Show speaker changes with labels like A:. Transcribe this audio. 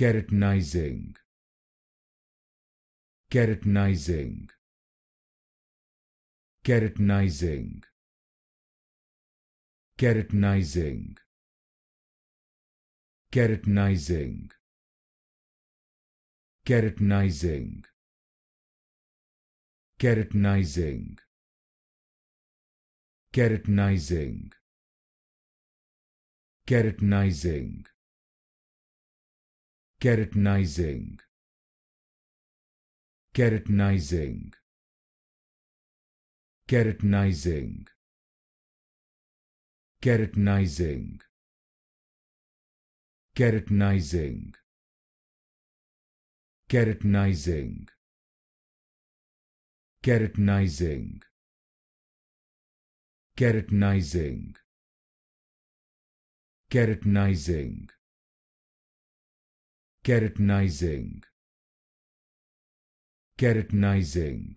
A: keratinizing keratinizing keratinizing keratinizing keratinizing keratinizing keratinizing keratinizing keratinizing keratinizing keratinizing keratinizing keratinizing keratinizing keratinizing keratinizing keratinizing keratinizing keratinizing keratinizing